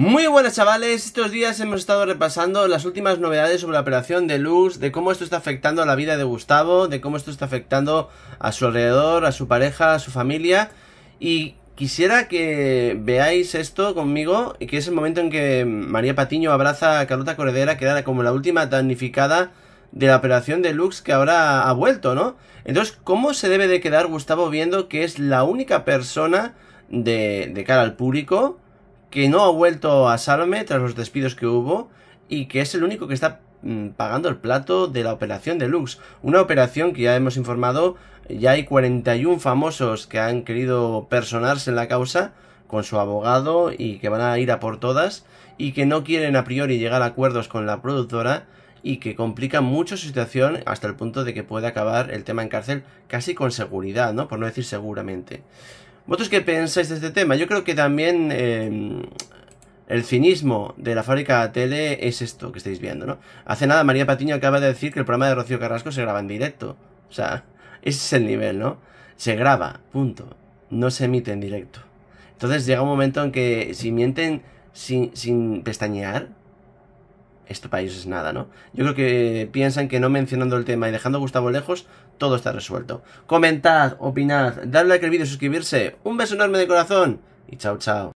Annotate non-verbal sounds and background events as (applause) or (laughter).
Muy buenas chavales, estos días hemos estado repasando las últimas novedades sobre la operación de Luz, de cómo esto está afectando a la vida de Gustavo, de cómo esto está afectando a su alrededor, a su pareja, a su familia. Y quisiera que veáis esto conmigo y que es el momento en que María Patiño abraza a Carlota Corredera que era como la última damnificada de la operación de Lux que ahora ha vuelto, ¿no? Entonces, ¿cómo se debe de quedar Gustavo viendo que es la única persona de cara al público? que no ha vuelto a Salome tras los despidos que hubo y que es el único que está mm, pagando el plato de la operación Deluxe. Una operación que ya hemos informado, ya hay 41 famosos que han querido personarse en la causa con su abogado y que van a ir a por todas y que no quieren a priori llegar a acuerdos con la productora y que complica mucho su situación hasta el punto de que puede acabar el tema en cárcel casi con seguridad, ¿no? Por no decir seguramente. ¿Vosotros qué pensáis de este tema? Yo creo que también em, el cinismo de la fábrica de tele es esto que estáis viendo, ¿no? Hace nada María Patiño acaba de decir que el programa de Rocío Carrasco se graba en directo. O sea, (laughs) ese es el nivel, ¿no? Se graba, punto. No se emite en directo. Entonces llega un momento en que si mienten sin, sin pestañear, esto país es nada, ¿no? Yo creo que piensan que no mencionando el tema y dejando a Gustavo lejos, todo está resuelto. Comentad, opinad, dadle like al vídeo, suscribirse. Un beso enorme de corazón y chao, chao.